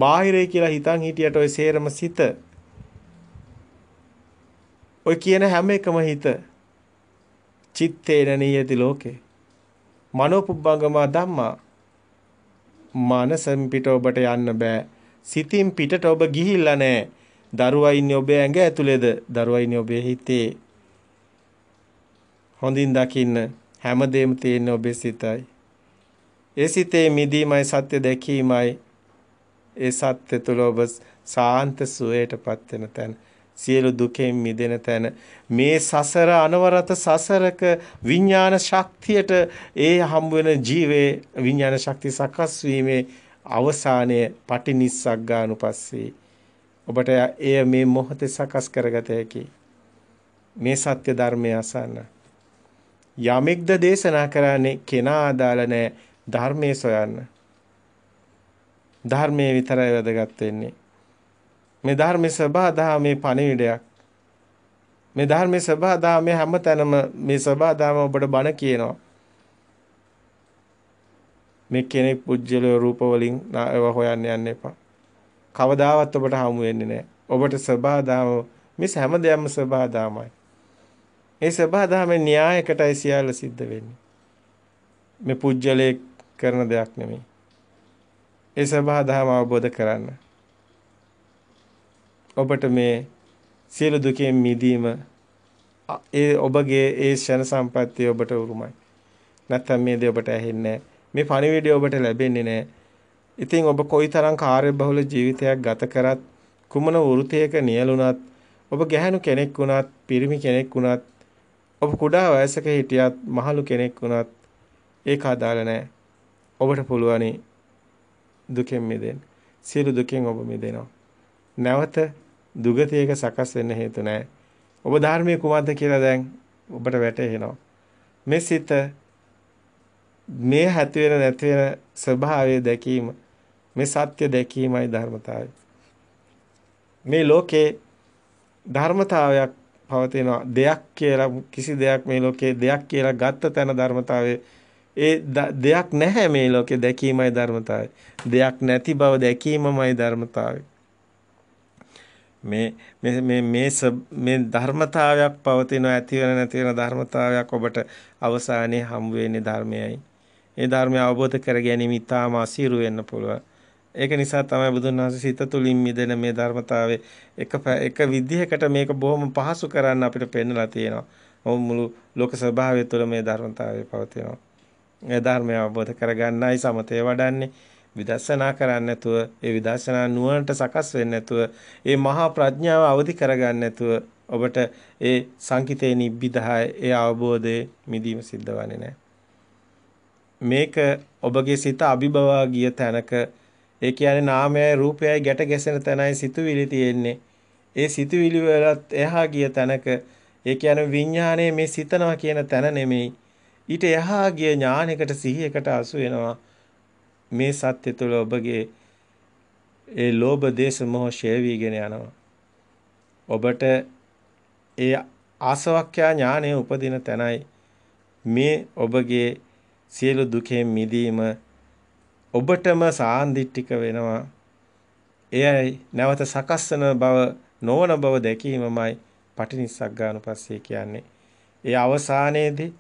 බාහිරේ කියලා හිතන් හිටියට ඔය සේරම සිත. ඔය කියන හැම එකම හිත. චිත්තේන නියති ලෝකේ. මනෝපුබ්බංගම ධම්මා. මනසෙන් පිට ඔබට යන්න බෑ. සිතින් පිටට ඔබ ගිහිල්ලා නැහැ. දරුවා ඉන්නේ ඔබේ ඇඟ ඇතුලේද දරුවා ඉන්නේ ඔබේ හිතේ හොඳින් දකින්න හැමදේම තියෙන්නේ ඔබේ සිතයි ඒ සිතේ මිදීමයි සත්‍ය දැකීමයි ඒ සත්‍ය තුළ ඔබ සාන්ත සුවයටපත් වෙන තැන සියලු දුකෙන් මිදෙන තැන මේ සසර අනවරත සසරක විඥාන ශක්තියට ඒ හම් වෙන ජීවේ විඥාන ශක්තිය සකස් වීමේ අවසානයේ පටිනිස්සග්ගානුපස්සී ඔබට එය මේ මොහොතේ සකස් කරගත හැකි. මේ සත්‍ය ධර්මය අසන්න. යමෙක්ද දේශනා කරන්නේ කෙනා අදාළ නැහැ ධර්මයේ සොයන්න. ධර්මයේ විතරයි වැදගත් වෙන්නේ. මේ ධර්මයේ සබහාදා මේ පණිවිඩයක්. මේ ධර්මයේ සබහාදා මේ හැමතැනම මේ සබහාදාම ඔබට බණ කියනවා. මේ කෙනෙක් පුජ්‍යල රූප වලින් හොයන්න යන්න එපා. කවදාවත් ඔබට හමු වෙන්නේ නැහැ. ඔබට සබාදාම මේ හැම දෙයක්ම සබාදාමයි. ඒ සබාදාමේ න්‍යායකටයි සියල්ල සිද්ධ වෙන්නේ. මේ පුජ්‍යලේ කරන දෙයක් නෙමෙයි. ඒ සබාදාම අවබෝධ කරන්න. ඔබට මේ සියලු දුකෙන් මිදීම ඒ ඔබගේ ඒ ෂණ සම්පත්තිය ඔබට උරුමයි. නැත්නම් මේ දේ ඔබට ඇහෙන්නේ නැහැ. මේ පණිවිඩය ඔබට ලැබෙන්නේ නැහැ. ඉතින් ඔබ කොයිතරම් කාර්යබහුල ජීවිතයක් ගත කරත් කුමන වෘතයක නියලුණත් ඔබ ගැහැණු කෙනෙක් වුණත් පිරිමි කෙනෙක් වුණත් ඔබ කුඩා වයසක හිටියත් මහලු කෙනෙක් වුණත් ඒක අදාළ නැහැ. ඔබට පුළුවනි දුකෙන් මිදෙන්න. සියලු දුකෙන් ඔබ මිදෙනවා. නැවත දුගතියක සකස් වෙන්න හේතු නැහැ. ඔබ ධර්මයේ කුමක්ද කියලා දැන් ඔබට වැටහෙනවා. මේ සිත මේ හැති වෙන නැති වෙන ස්වභාවය දැකීම මේ සත්‍ය දැකීමයි ධර්මතාවය. මේ ලෝකේ ධර්මතාවයක් පවතිනවා. දෙයක් කියලා කිසි දෙයක් මේ ලෝකේ දෙයක් කියලා ගත්ත තැන ධර්මතාවයේ ඒ දෙයක් නැහැ මේ ලෝකේ දැකීමයි ධර්මතාවය. දෙයක් නැති බව දැකීමමයි ධර්මතාවය. මේ මේ මේ මේ ධර්මතාවයක් පවතින ඇති වෙන නැති වෙන ධර්මතාවයක් ඔබට අවසානයේ හම් වෙන්නේ ධර්මයයි. ඒ ධර්මය අවබෝධ කර ගැනීම ඉතාම අසීරු වෙන්න පුළුවන්. ඒක නිසා තමයි බුදුන් වහන්සේ සිත තුළින් මිදෙන මේ ධර්මතාවයේ එක එක විදිහකට මේක බොහොම පහසු කරන්න අපිට පෙන්වලා තියෙනවා. මොම් මුළු ලෝක ස්වභාවය තුළ මේ ධර්මතාවය පවතිනවා. ඒ ධර්මය අවබෝධ කරගන්නයි සමතේ වඩන්නේ. විදර්ශනා කරන්නේ නැතුව, ඒ විදර්ශනා නුවණට සකස් වෙන්නේ නැතුව, ඒ මහා ප්‍රඥාව අවදි කරගන්නේ නැතුව ඔබට ඒ සංකිතේ නිබ්බිදහය, ඒ අවබෝධයේ මිදීම සිද්ධ වෙන්නේ නැහැ. මේක ඔබගේ සිත අභිබවා ගිය තැනක ඒ කියන්නේ නාමයයි රූපයයි ගැට ගැසෙන තැනයි සිතුවිලි තියෙන්නේ. ඒ සිතුවිලි වලත් එහා ගිය තැනක ඒ කියන්නේ විඥානයේ මේ සිතනවා කියන තැන නෙමෙයි. ඊට එහා ගිය ඥානයකට සිහියකට අසු වෙනවා. මේ සත්‍ය තුළ ඔබගේ ඒ ලෝභ දේශ මොහ ෂේවිගෙන යනවා. ඔබට ඒ ආසවක්ඛ්‍යා ඥානය උපදින තැනයි මේ ඔබගේ සියලු දුකෙන් මිදීම ඔබටම සාන්දිටික වෙනවා. එයයි නැවත සකස්සන බව නොවන බව දැකීමමයි පටිනිස්සග්ගානුපස්සේ කියන්නේ. ඒ අවසානයේදී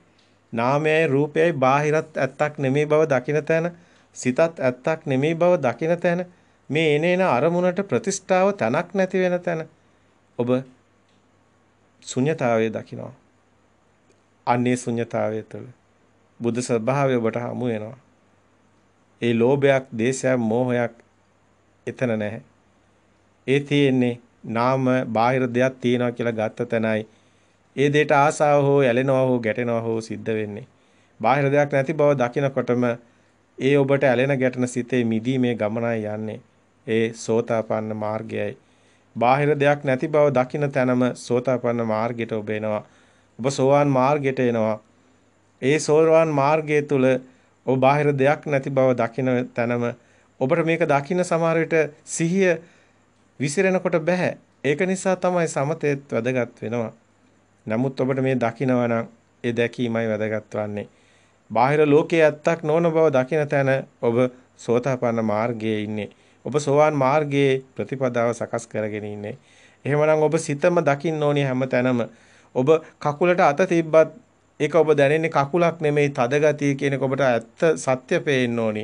නාමයයි රූපයයි බාහිරත් ඇත්තක් නෙමේ බව දකින තැන සිතත් ඇත්තක් නෙමේ බව දකින තැන මේ එනේන අරමුණට ප්‍රතිෂ්ඨාව තනක් නැති වෙන තැන ඔබ ශුන්්‍යතාවය දකිනවා. අන්නේ ශුන්්‍යතාවය තුළ බුද්ධ ස්වභාවය ඔබට හමු වෙනවා. ඒ ලෝභයක්, දේශයක්, මෝහයක් එතන නැහැ. ඒ තියෙන්නේ නාම බාහිර දෙයක් තියෙනවා කියලා ගත්ත තැනයි. ඒ දෙයට ආසාව හෝ ඇලෙනවා හෝ ගැටෙනවා හෝ සිද්ධ වෙන්නේ. බාහිර දෙයක් නැති බව දකිනකොටම ඒ ඔබට ඇලෙන ගැටෙන සිතේ මිදීමේ ගමනයි යන්නේ. ඒ සෝතාපන්න මාර්ගයයි. බාහිර දෙයක් නැති බව දකින තැනම සෝතාපන්න මාර්ගයට ඔබ එනවා. ඔබ සෝවාන් මාර්ගයට එනවා. ඒ සෝවාන් මාර්ගය තුල ඔබ බාහිර දෙයක් නැති බව දකින තැනම ඔබට මේක දකින්න සමහර සිහිය විසිරෙනකොට බෑ. ඒක නිසා තමයි සමතේත් වැදගත් වෙනවා. නමුත් ඔබට මේ දකිනවා නම් ඒ දැකීමයි වැදගත් වන්නේ. බාහිර ලෝකයේ ඇත්තක් නොවන බව දකින තැන ඔබ සෝතාපන්න මාර්ගයේ ඉන්නේ. ඔබ සෝවාන් මාර්ගයේ ප්‍රතිපදාව සකස් කරගෙන ඉන්නේ. එහෙමනම් ඔබ සිතම දකින්න ඕනේ හැම තැනම. ඔබ කකුලට අත තිබ්බත් ඒක ඔබ දැනෙන්නේ කකුලක් නෙමෙයි තද ගතිය කියන එක ඔබට ඇත්ත සත්‍ය පේන්න ඕනි.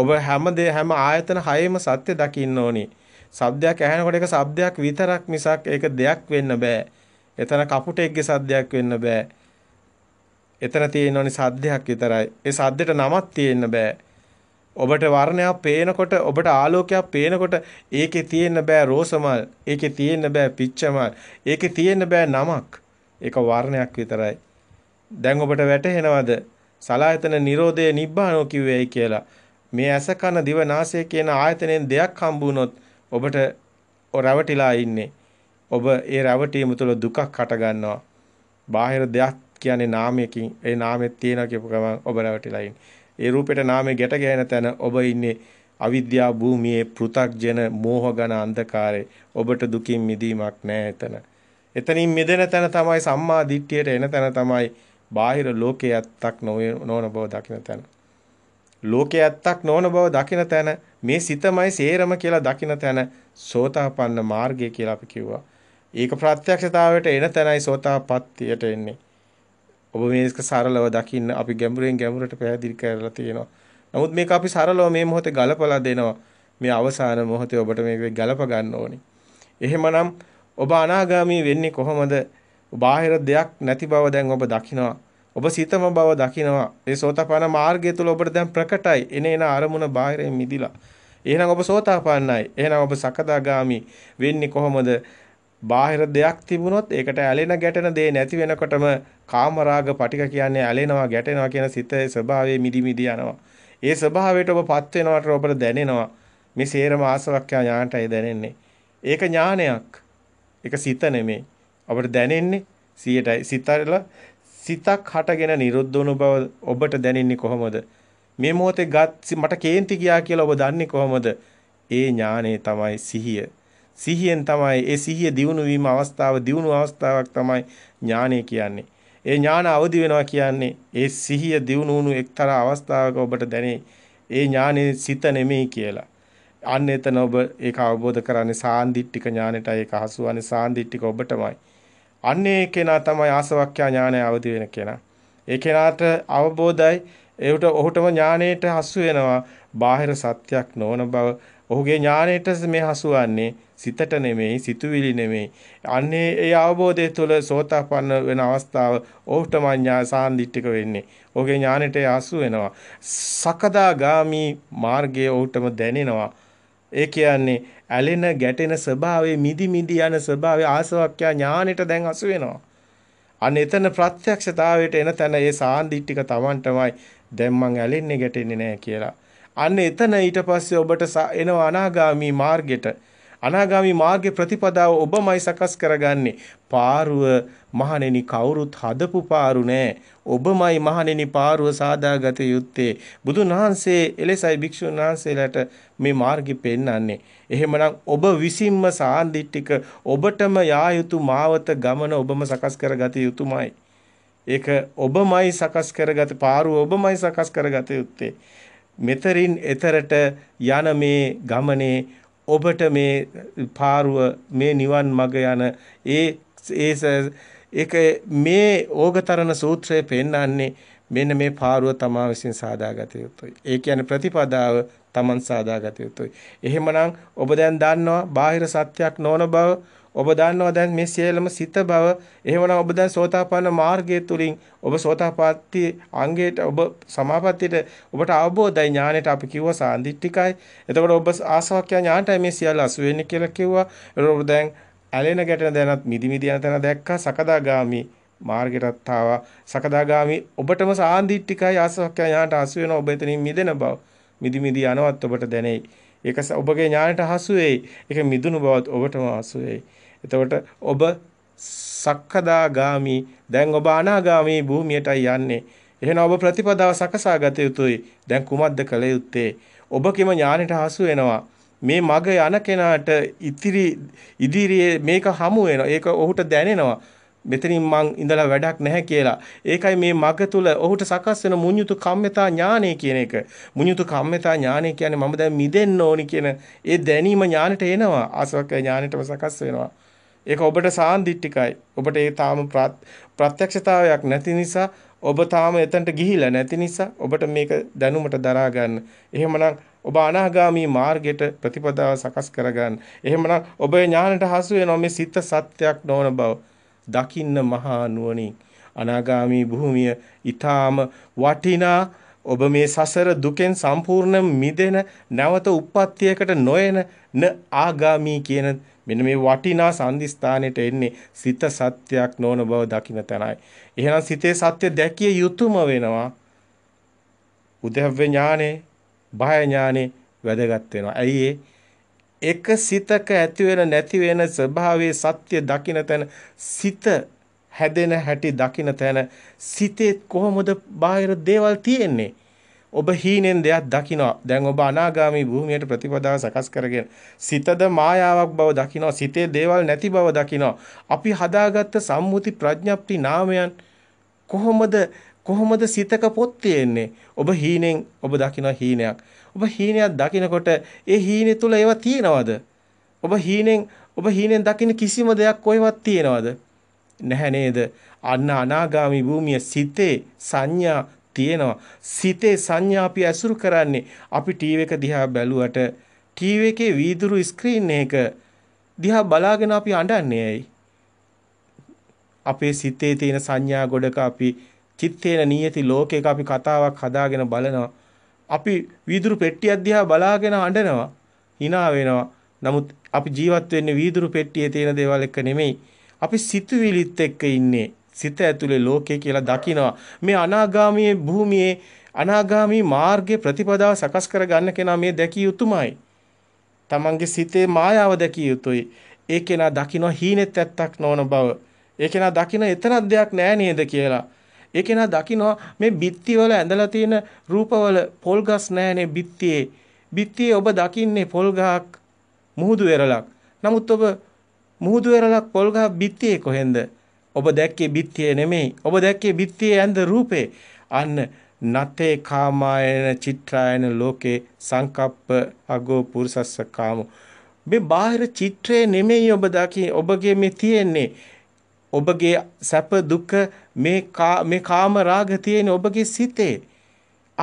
ඔබ හැම දේ හැම ආයතන හයෙම සත්‍ය දකින්න ඕනි. සබ්දයක් ඇහෙනකොට ඒක සබ්දයක් විතරක් මිසක් ඒක දෙයක් වෙන්න බෑ. එතන කපුටෙක්ගේ සද්දයක් වෙන්න බෑ. එතන තියෙනෝනේ සද්දයක් විතරයි. ඒ සද්දෙට නමක් තියෙන්න බෑ. ඔබට වර්ණයක් පේනකොට ඔබට ආලෝකයක් පේනකොට ඒකේ තියෙන්න බෑ රෝසමල් ඒකේ තියෙන්න බෑ පිච්චමල් ඒකේ තියෙන්න බෑ නමක් ඒක වර්ණයක් විතරයි දැන් ඔබට වැටහෙනවද? සලායතන නිරෝධය නිබ්බානෝ කිව්වේයි කියලා. මේ ඇස කන දිව නාසය කියන ආයතනෙන් දෙයක් හම්බ වුණොත් ඔබට රැවටිලා ඉන්නේ. ඔබ ඒ රැවටීම තුළ දුකක් හට ගන්නවා. බාහිර දෙයක් කියන්නේ නාමයකින් ඒ නාමෙත් තියෙනවා කියපු ගමන් ඔබ රැවටිලා ඉන්නේ. ඒ රූපෙට නාමේ ගැට ගැහෙන තැන ඔබ ඉන්නේ අවිද්‍යා භූමියේ පෘ탁ජන මෝහඝන අන්ධකාරේ ඔබට දුකින් මිදීමක් නැහැ එතන. එතනින් මිදෙන තැන තමයි සම්මා දිට්ඨියට එන තැන තමයි බාහිර ලෝකයේ ඇත්තක් නොවන බව දකින තැන. ලෝකයේ ඇත්තක් නොවන බව දකින තැන මේ සිතමයි සේරම කියලා දකින තැන සෝතාපන්න මාර්ගය කියලා අපි කිව්වා. ඒක ප්‍රත්‍යක්ෂතාවයට එන තැනයි සෝතාපට්තියට එන්නේ. ඔබ මේක සරලව දකින්න අපි ගැඹුරෙන් ගැඹුරට පැහැදිලි කරලා තියෙනවා. නමුත් මේක අපි සරලව මේ මොහොතේ ගලපලා දෙනවා. මේ අවසාන මොහොතේ ඔබට මේක ගලප ගන්න ඕනේ. එහෙමනම් ඔබ අනාගාමී වෙන්නේ කොහොමද? බාහිර දෙයක් නැති බව දැන් ඔබ දකිනවා. ඔබ සිතම බව දකිනවා. මේ සෝතාපන්න මාර්ගය තුල ඔබට දැන් ප්‍රකටයි. එනේන අරමුණ බාහිරයෙන් මිදිලා. එහෙනම් ඔබ සෝතාපන්නයි. එහෙනම් ඔබ සකදාගාමි වෙන්නේ කොහොමද? බාහිර දෙයක් තිබුණොත් ඒකට ඇලෙන ගැටෙන දේ නැති වෙනකොටම කාමරාග පටික කියන්නේ ඇලෙනවා ගැටෙනවා කියන සිතේ ස්වභාවයේ මිදි මිදි යනවා. ඒ ස්වභාවයට ඔබපත් වෙනවට ඔබට දැනෙනවා මේ සේරම ආසවක්ඛ්‍යා ඥාණයටයි දැනෙන්නේ. ඒක ඥානයක්. ඒක සිත නෙමෙයි. අපට දැනෙන්නේ 100ටයි සිතල සිතක් හටගෙන නිරුද්ධ වුණු බව ඔබට දැනෙන්නේ කොහොමද මේ මොහොතේ ගත් මට කේන්ති ගියා කියලා ඔබ දන්නේ කොහොමද ඒ ඥානය තමයි සිහිය සිහියෙන් තමයි ඒ සිහිය දියුණු වීම අවස්ථාව දියුණු අවස්ථාවක් තමයි ඥානය කියන්නේ. ඒ ඥාන අවදි වෙනවා කියන්නේ ඒ සිහිය දියුණු වුණු එක්තරා අවස්ථාවක ඔබට දැනේ. ඒ ඥානේ සිත නෙමෙයි කියලා. අන්න එතන ඔබ ඒක අවබෝධ කරන්නේ සාන්දිටික ඥානෙටයි ඒක හසුවන්නේ සාන්දිටික ඔබටමයි. අන්න ඒ කෙනා තමයි ආසවක්ඛ්‍යා ඥානය අවදි වෙන කෙනා. ඒ කෙනාට අවබෝධයි ඒකට ඔහුටම ඥානයට හසු වෙනවා බාහිර සත්‍යක් නොවන බව. ඔහුගේ ඥානයට මේ හසුවන්නේ සිතට නෙමෙයි, සිතුවිලි නෙමෙයි. අන්නේ ඒ අවබෝධය තුළ සෝතාපන්න වෙන අවස්ථාව ඔහුටම ඥා සාන්දිටික වෙන්නේ. ඔහුගේ ඥානයට හසු වෙනවා. සකදාගාමි මාර්ගයේ ඔහුටම දැනෙනවා. ඒ කියන්නේ ඇලෙන ගැටෙන ස්වභාවයේ මිදි මිදි යන ස්වභාවයේ ආසවක්ඛ්‍යා ඥානෙට දැන් අසු වෙනවා. අන්න එතන ප්‍රත්‍යක්ෂතාවයට එන තැන ඒ සාන්දිටික Tamanටමයි දැන් මං ඇලෙන්නේ ගැටෙන්නේ නැහැ කියලා. අන්න එතන ඊට පස්සේ ඔබට එන අනාගාමි මාර්ගයට අනාගාමි මාර්ගයේ ප්‍රතිපදාව ඔබමයි සකස් කරගන්නේ. පාරුව මහණෙනි කවුරුත් හදපු පාරු නෑ. ඔබමයි මහණෙනි පාරුව සාදාගත යුත්තේ. බුදුන් වහන්සේ එලෙසයි භික්ෂුන් වහන්සේලාට මේ මාර්ගය පෙන්වන්නේ. එහෙමනම් ඔබ විසින්ම සාන්දිටික ඔබටම යා යුතු මාවත ගමන ඔබම සකස් කරගත යුතුමයි. ඒක ඔබමයි සකස් කරගත පාරුව ඔබමයි සකස් කරගත යුත්තේ. මෙතරින් එතරට යන මේ ගමනේ ඔබට මේ පාරුව මේ නිවන් මඟ යන ඒ ඒක මේ ඕගතරණ සූත්‍රය පෙන්වන්නේ මෙන්න මේ පාරුව තමා විසින් සාදාගත යුතුයි. ඒ කියන්නේ ප්‍රතිපදාව තමන් සාදාගත යුතුයි. එහෙමනම් ඔබ දැන් දන්නවා බාහිර සත්‍යයක් නොවන බව ඔබ දන්නවා දැන් මේ සියලුම සිත බව එහෙමනම් ඔබ දැන් සෝතාපන්න මාර්ගය තුලින් ඔබ සෝතාපට්ටි අංගයට ඔබ සමාපත්තියට ඔබට අවබෝධයි ඥාණයට අපි කිව්වා සාන්දිටිකයි එතකොට ඔබ ආසවක්ඛ්‍යා ඥාණයටයි මේ සියල්ල අසු වෙන්නේ කියලා කිව්වා ඔබ දැන් ඇලෙන ගැටෙන දැනත් මිදි මිදි යන තැන දැක්කා සකදාගාමි මාර්ගයටත් ආවා සකදාගාමි ඔබටම සාන්දිටිකයි ආසවක්ඛ්‍යා ඥාණයට අසු වෙන ඔබ එතනින් මිදෙන බව මිදි මිදි යනවත් ඔබට දැනෙයි ඒක ඔබගේ ඥාණයට හසු වෙයි ඒක මිදුණු බවත් ඔබටම හසු වෙයි එතකොට ඔබ සක්කදාගාමි දැන් ඔබ අනාගාමි භූමියටයි යන්නේ. එහෙනම් ඔබ ප්‍රතිපදාව සකසා ගත යුතුයි. දැන් කුමක්ද කළ යුත්තේ? ඔබ කිම ඥානෙට හසු වෙනවා. මේ මග යන කෙනාට ඉතිරි ඉදිරියේ මේක හමු වෙනවා. ඒක ඔහුට දැනෙනවා. මෙතනින් මං ඉඳලා වැඩක් නැහැ කියලා. ඒකයි මේ මග තුල ඔහුට සකස් වෙන මුඤ්ඤුතු කම්මතා ඥානය කියන එක. මුඤ්ඤුතු කම්මතා ඥානය කියන්නේ මම දැන් මිදෙන්න ඕනි කියන ඒ දැනීම ඥානට එනවා. ආසවක ඥානටම සකස් වෙනවා. ඒක ඔබට සාන්දිටිකයි. ඔබට ඒ තාම ප්‍රත්‍යක්ෂතාවයක් නැති නිසා ඔබ තාම එතනට ගිහිලා නැති නිසා ඔබට මේක දැනුමට දරා ගන්න. එහෙමනම් ඔබ අනාගාමී මාර්ගයට ප්‍රතිපදාව සකස් කර ගන්න. එහෙමනම් ඔබේ ඥානට හසු වෙනවා මේ සිත සත්‍යයක් නොවන බව. දකින්න මහා නුවණින් අනාගාමී භූමිය ඊටාම වටිනා ඔබ මේ සසර දුකෙන් සම්පූර්ණ මිදෙන නැවත උප්පත්තියකට නොයන න ආගාමී කියන මෙන්න මේ වටිනා සංදිස්ථානෙට එන්නේ සිත සත්‍යයක් නොවන බව දකින්න තැනයි. එහෙනම් සිතේ සත්‍ය දැකිය යුතුයම වෙනවා. උදහව්‍ය ඥානේ, බය ඥානේ වැදගත් වෙනවා. ඇයි ඒ? එක සිතක ඇති වෙන නැති වෙන ස්වභාවයේ සත්‍ය දකින්න තැන සිත හැදෙන හැටි දකින්න තැන සිතේ කොහොමද බාහිර දේවල් තියෙන්නේ? ඔබ හීනෙන් දෙයක් දකිනවා. දැන් ඔබ අනාගාමී භූමියට ප්‍රතිපදාව සකස් කරගෙන සිතද මායාවක් බව දකිනවා. සිතේ දේවල් නැති බව දකිනවා. අපි හදාගත්ත සම්මුති ප්‍රඥප්ති නාමයන් කොහොමද කොහොමද සිතක පොත් තියෙන්නේ? ඔබ හීනෙන් ඔබ දකිනවා හීනයක්. ඔබ හීනයක් දකිනකොට ඒ හීනේ තුල ඒවා තියනවද? ඔබ හීනෙන් ඔබ හීනෙන් දකින කිසිම දෙයක් කොහෙවත් තියනවද? නැහැ නේද? අන්න අනාගාමි භූමිය සිතේ සංඥා තියෙනවා. සිතේ සංඥා අපි ඇසුරු කරන්නේ අපි ටීවී එක දිහා බැලුවට ටීවී එකේ වීදුරු ස්ක්‍රීන් එක දිහා බලාගෙන අපි අඬන්නේ ඇයි? අපේ සිතේ තියෙන සංඥා ගොඩක අපි චිත්තේන නියති ලෝකයක අපි කතාවක් හදාගෙන බලනවා. අපි වීදුරු පෙට්ටියක් දිහා බලාගෙන අඬනවා. hina වෙනවා. නමුත් අපි ජීවත් වෙන්නේ වීදුරු පෙට්ටියේ තියෙන දේවල් එක්ක නෙමෙයි. අපි සිතුවිලිත් එක්ක ඉන්නේ. සිත ඇතුලේ ලෝකය කියලා දකිනවා. මේ අනාගාමී භූමියේ අනාගාමී මාර්ගයේ ප්‍රතිපදාව සකස් කරගන්න කෙනා මේ දැකිය යුතුමයි. තමන්ගේ සිතේ මායාව දැකිය යුතුයි. ඒ කෙනා දකිනවා හීනෙත් ඇත්තක් නොවන බව. ඒ කෙනා දකින එතනක් දෙයක් නෑ නේද කියලා. ඒ කෙනා දකිනවා මේ බිත්ති වල ඇඳලා තියෙන රූපවල පොල් ගස් නෑනේ බිත්තියේ. බිත්තියේ ඔබ දකින්නේ පොල් ගහක් මුහුදු වෙරළක්. නමුත් ඔබ මුහුදු වෙරළක් පොල් ගහ බිත්තියේ කොහෙන්ද? ඔබ දැක්කේ බිත්තිය නෙමෙයි. ඔබ දැක්කේ බිත්තියේ ඇඳ රූපේ. අන්න නතේ කාමායන චිත්‍රායන ලෝකේ සංකප්ප අගෝ පුරුසස්ස කාමෝ මේ බාහිර චිත්‍රය නෙමෙයි ඔබ දකි ඔබගේ මේ තියෙන්නේ ඔබගේ සැප දුක මේ මේ කාම රාග තියෙන ඔබගේ සිතේ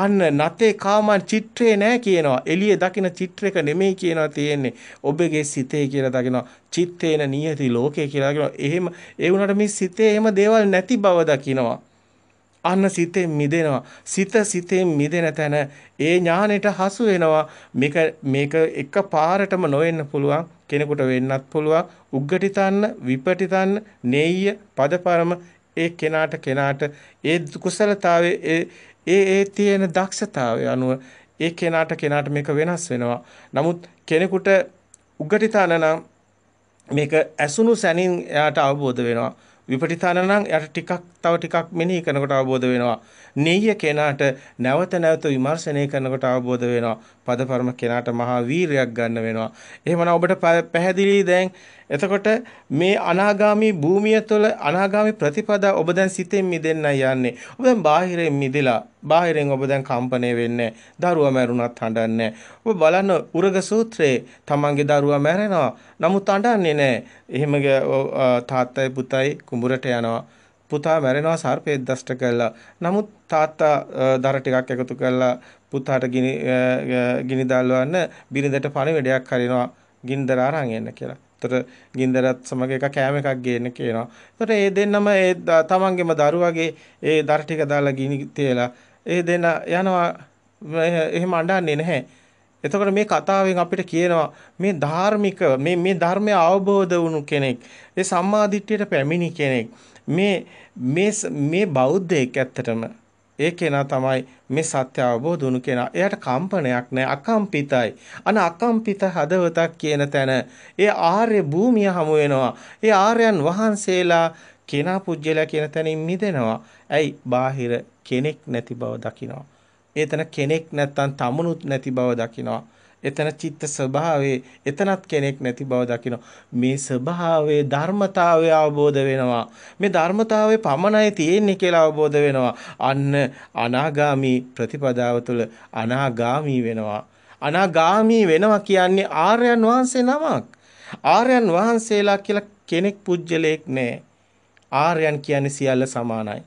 අන්න නතේ කාමන් චිත්‍රේ නෑ කියනවා. එළියේ දකින චිත්‍රයක නෙමෙයි කියනවා තියෙන්නේ. ඔබගේ සිතේ කියලා දකිනවා. චිත්තේන නියති ලෝකේ කියලා දකිනවා. එහෙම ඒ වුණාට මේ සිතේ එහෙම දේවල් නැති බව දකිනවා. අන්න සිතෙන් මිදෙනවා. සිත සිතෙන් මිදෙන තැන ඒ ඥානෙට හසු වෙනවා. මේක මේක එක පාරටම නොවෙන්න පුළුවන්. කෙනෙකුට වෙන්නත් පුළුවන්. උග්ගටිතන්න, විපටිතන්න, නේය්‍ය, පදපරම ඒ කෙනාට කෙනාට ඒ කුසලතාවයේ ඒ ඒ තියෙන දක්ෂතාවය අනුව ඒ කෙනාට කෙනාට මේක වෙනස් වෙනවා. නමුත් කෙනෙකුට උගටිතන නම් මේක ඇසුණු සැනින් එයාට අවබෝධ වෙනවා. විපටිතන නම් එයාට ටිකක් තව ටිකක් මෙනෙහි කරනකොට අවබෝධ වෙනවා. නෙය්‍ය කෙනාට නැවත නැවත විමර්ශනය කරනකොට අවබෝධ වෙනවා. පදපරම කෙනාට මහා වීරයක් ගන්න වෙනවා. එහෙමනම් ඔබට පැහැදිලි දැන් එතකොට මේ අනාගාමි භූමිය තුළ අනාගාමි ප්‍රතිපදා ඔබ දැන් සිතෙන් මිදෙන්න යන්නේ. ඔබ දැන් බාහිරෙන් මිදලා බාහිරෙන් ඔබ දැන් කම්පණය වෙන්නේ දරුවා මැරුණත් හඬන්නේ ඔබ බලන උරග සූත්‍රයේ තමන්ගේ දරුවා මැරෙනවා නමුත් අඬන්නේ නැහැ එහෙම තාත්තයි පුතයි කුඹුරට යනවා පුතා මැරෙනවා සර්පේ දෂ්ට කළා නමුත් තාත්තා දර ටිකක් එකතු කරලා පුතාට ගිනි ගිනි දාලවන්න බිරිඳට පණිවිඩයක් හරිනවා ගින්දර අරන් එන්න කියලා පැත්තට ගින්දරත් සමග එක කෑම එකක් ගේන්න කියනවා. එතකොට ඒ දෙන්නම ඒ තමන්ගේම දරුවගේ ඒ දර ටික දාලා ගිනි තියලා ඒ දෙන්න යනවා එහෙම අඬන්නේ නැහැ. එතකොට මේ කතාවෙන් අපිට කියනවා මේ ධාර්මික මේ මේ ධර්මය අවබෝධ වුණු කෙනෙක්, ඒ සම්මාදිට්ඨියට පැමිණි කෙනෙක් මේ මේ මේ බෞද්ධයෙක් ඇත්තටම ඒ කෙනා තමයි මේ සත්‍ය අවබෝධ වුණු කෙනා. එයාට කම්පනයක් නැහැ, අකම්පිතයි. අන අකම්පිත හදවතක් කියන තැන ඒ ආර්ය භූමිය හමු වෙනවා. ඒ ආර්යයන් වහන්සේලා කෙනා පුජ්‍යලා කියන තැනින් මිදෙනවා. ඇයි? බාහිර කෙනෙක් නැති බව දකිනවා. ඒතන කෙනෙක් නැත්තම් තමනුත් නැති බව දකිනවා. එතන චිත්ත ස්වභාවයේ එතනත් කෙනෙක් නැති බව දකිනවා. මේ ස්වභාවයේ ධර්මතාවය අවබෝධ වෙනවා. මේ ධර්මතාවය පමණයි තියෙන්නේ කියලා අවබෝධ වෙනවා. අන්න අනාගාමි ප්‍රතිපදාව තුළ අනාගාමි වෙනවා. අනාගාමි වෙනවා කියන්නේ ආර්යයන් වහන්සේ නමක්. ආර්යයන් වහන්සේලා කියලා කෙනෙක් පුජ්‍යලයක් නෑ. ආර්යයන් කියන්නේ සියල්ල සමානයි.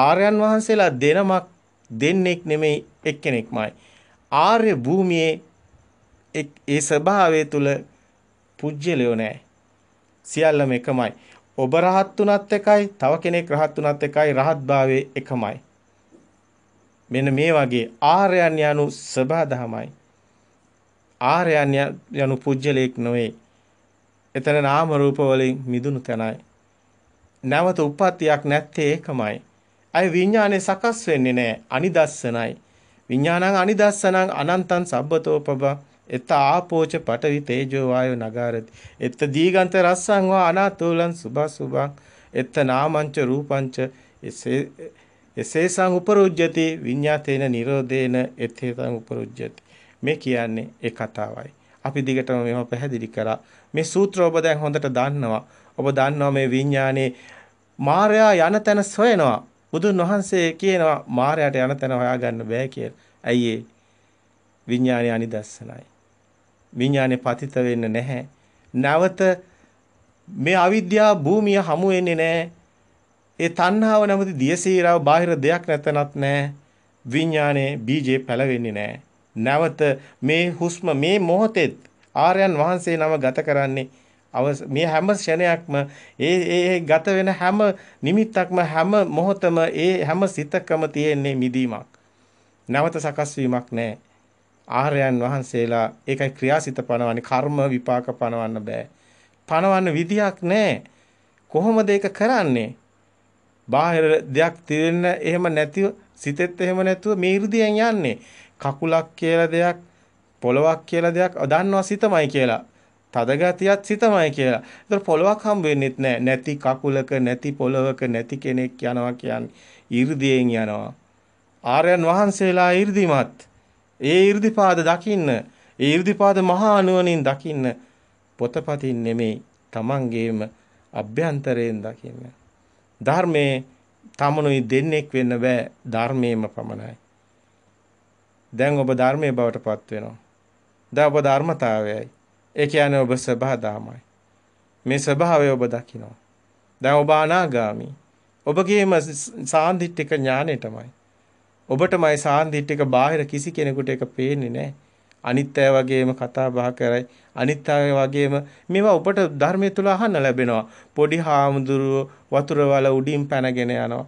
ආර්යයන් වහන්සේලා දෙනමක් දෙන්නෙක් නෙමෙයි එක්කෙනෙක්මයි. ආර්ය භූමියේ ඒ ස්වභාවය තුල පුජ්‍යලයෝ නැහැ. සියල්ලම එකමයි. ඔබ රහත් උනත් එකයි, තව කෙනෙක් රහත් උනත් එකයි, රහත් භාවයේ එකමයි. මෙන්න මේ වගේ ආර්යයන් යනු සබාධමයි. ආර්යයන් යනු පුජ්‍යලයක් නොවේ. එතන නාම රූප වලින් මිදුණු තැනයි. නැවත උප්පත්තියක් නැත්තේ ඒකමයි. අය විඥානේ සකස් වෙන්නේ නැහැ. අනිදස්සනයි. විඥානං අනිදස්සනං අනන්තං සබ්බතෝපබ එත ආපෝච පඨවි තේජෝ වායෝ නගාරති එත දීගන්ත රස්සං වා අනාතෝලං සුභා සුභං එත නාමංච රූපංච එසේ එසේසං උපරුජ්ජති විඤ්ඤාතේන නිරෝධේන එතේසං උපරුජ්ජති මේ කියන්නේ ඒ කතාවයි අපි දිගටම මේව පැහැදිලි කරා මේ සූත්‍ර ඔබ දැන් හොඳට දන්නවා ඔබ දන්නවා මේ විඤ්ඤානේ මායя යන තැන සොයනවා බුදුන් වහන්සේ කියනවා මායයට යන තැන හොයාගන්න බෑ කියලා ඇයි ඒ විඤ්ඤාණය අනිදස්සනයි විඥානේ පතිත වෙන්නේ නැහැ. නැවත මේ අවිද්‍යා භූමිය හමු වෙන්නේ නැහැ. ඒ තණ්හාව නැමති දියසීරාව බාහිර දෙයක් නැතනත් නැහැ. විඥානේ බීජේ පැලවෙන්නේ නැහැ. නැවත මේ හුස්ම මේ මොහොතෙත් ආර්යයන් වහන්සේ නම ගත කරන්නේ අවස මේ හැම ෂණයක්ම ඒ ඒ ගත වෙන හැම නිමිත්තක්ම හැම මොහොතම ඒ හැම සිතකම තියෙන්නේ මිදීමක්. නැවත සකස් වීමක් නැහැ. ආර්යයන් වහන්සේලා ඒකයි ක්‍රියාසිත පනවන්නේ කර්ම විපාක පනවන්න බෑ. පනවන්න විදියක් නැහැ. කොහොමද ඒක කරන්නේ? බාහිර දෙයක් තියෙන්න එහෙම නැතිව සිතෙත් එහෙම නැතුව මේ 이르දියෙන් යන්නේ. කකුලක් කියලා දෙයක්, පොලොවක් කියලා දෙයක් දන්නවා සිතමයි කියලා. තද ගතියත් සිතමයි කියලා. ඒතර පොලොවක් හම් වෙන්නෙත් නැහැ. නැති කකුලක, නැති පොලොවක, නැති කෙනෙක් යනවා කියන්නේ 이르දියෙන් යනවා. ආර්යයන් වහන්සේලා 이르දිමත් ඒ 이르දිපාද දකින්න, ඒ 이르දිපාද මහා නුවණින් දකින්න පොතපතින් නෙමෙයි තමන්ගේම අභ්‍යන්තරයෙන් දකින්න. ධර්මයේ තමනුයි දෙන්නෙක් වෙන්න බෑ ධර්මයේම පමණයි. දැන් ඔබ ධර්මයේ බවටපත් වෙනවා. දැන් ඔබ ධර්මතාවයයි. ඒ කියන්නේ ඔබ සබහාදාමයි. මේ ස්වභාවය ඔබ දකිනවා. දැන් ඔබ අනාගාමි. ඔබගේම සාන්දිටික ඥානෙටමයි. ඔබටමයි සාන්දිටික බාහිර කිසි කෙනෙකුට ඒක පේන්නේ නැහැ. අනිත් අය වගේම කතා බහ කරයි. අනිත් අය වගේම මේවා ඔබට ධර්මයේ තුල අහන්න ලැබෙනවා. පොඩි හාමුදුරුව වතුර වල උඩින් පැනගෙන යනවා.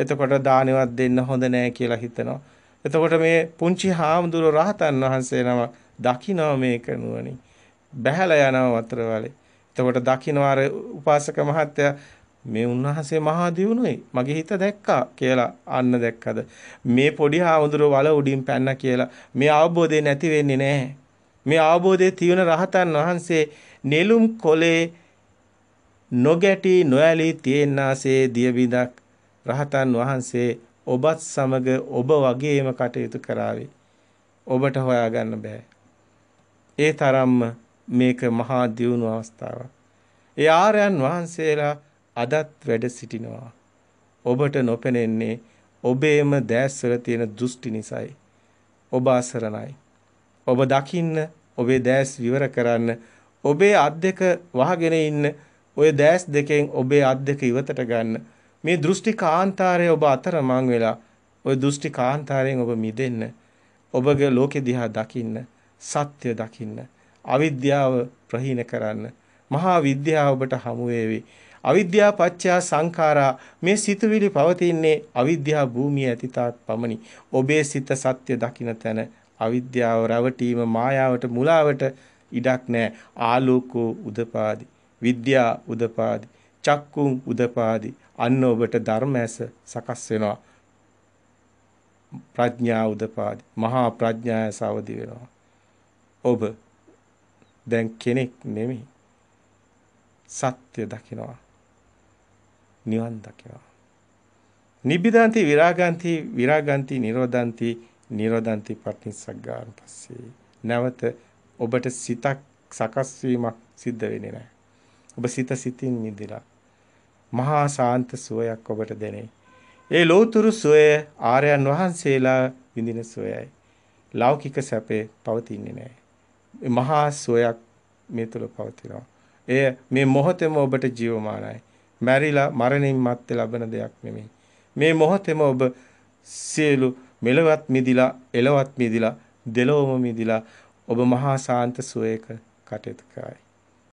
එතකොට දානෙවත් දෙන්න හොඳ නෑ කියලා හිතනවා. එතකොට මේ පුංචි හාමුදුරුව රහතන් වහන්සේ නම දකිනවා මේ කනුවනි. බැහැලා යනවා වතුර වලේ. එතකොට දකින්න අර උපාසක මහත්තයා මේ උන්වහන්සේ මහා දියුණුවයි මගේ හිත දැක්කා කියලා අන්න දැක්කද මේ පොඩි ආඳුර වල උඩින් පැන්න කියලා මේ අවබෝධය නැති වෙන්නේ නැහැ මේ අවබෝධයේ තියෙන රහතන් වහන්සේ නෙළුම් කොලේ නොගැටි නොඇලී තියෙනාසේ දියවිදක් රහතන් වහන්සේ ඔබත් සමග ඔබ වගේම කටයුතු කරાવી ඔබට හොයාගන්න බෑ ඒ තරම්ම මේක මහා දියුණු අවස්ථාවක් ඒ ආර්යයන් වහන්සේලා අදත් වැඩ සිටිනවා. ඔබට නොපෙනෙන්නේ ඔබේම දෑස්වල තියෙන දෘෂ්ටි නිසායි. ඔබ අසරණයි. ඔබ දකින්න ඔබේ දෑස් විවර කරන්න ඔබේ අත් දෙක වහගෙන ඉන්න ඔය දෑස් දෙකෙන් ඔබේ අත් දෙක ඉවතට ගන්න මේ දෘෂ්ටි කාන්තාරය ඔබ අතරමං වෙලා ඔය දෘෂ්ටි කාන්තාරයෙන් ඔබ මිදෙන්න ඔබගේ ලෝකෙ දිහා දකින්න සත්‍ය දකින්න අවිද්‍යාව ප්‍රහීන කරන්න මහා විද්‍යාව ඔබට හමු වේවි අවිද්‍යා පත්‍යා සංඛාරා මේ සිතුවිලි පවතින්නේ අවිද්‍යා භූමිය ඇතිතාක් පමණි. ඔබේ සිත සත්‍ය දකින තැන අවිද්‍යාව රැවටීම මායාවට මුලාවට ඉඩක් නැහැ. ආලෝකෝ උදපාදි. විද්‍යා උදපාදි. චක්කුම් උදපාදි. අන්න ඔබට ධර්ම ඇස සකස් වෙනවා. ප්‍රඥා උදපාදි. මහා ප්‍රඥාය සවදි වෙනවා. ඔබ දැන් කෙනෙක් නෙමෙයි. සත්‍ය දකිනවා. නිවන් දකිනවා. නිබ්බිදාන්ති විරාගාන්ති විරාගාන්ති නිරෝධාන්ති නිරෝධාන්ති පටිසග්ගාන් පස්සේ නැවත ඔබට සිතක් සකස් වීමක් සිද්ධ වෙන්නේ නැහැ. ඔබ සිත සිතින් නිදිලා මහා ශාන්ත සුවයක් ඔබට දැනේ. ඒ ලෝතුරු සුවය ආර්යයන් වහන්සේලා විඳින සුවයයි. ලෞකික සැපේ පවතින්නේ නැහැ. මහා සුවයක් මේ තුල පවතිනවා. එය මේ මොහොතේම ඔබට ජීවමානයි. මැරිලා මරණින් මත්තේ ලබන දෙයක් නෙමෙයි. මේ මොහොතේම ඔබ සියලු මෙලවත් මිදිලා, එලවත් මිදිලා, දෙලොවම මිදිලා ඔබ මහා සාන්ත සුවයක කටයුතු කරයි.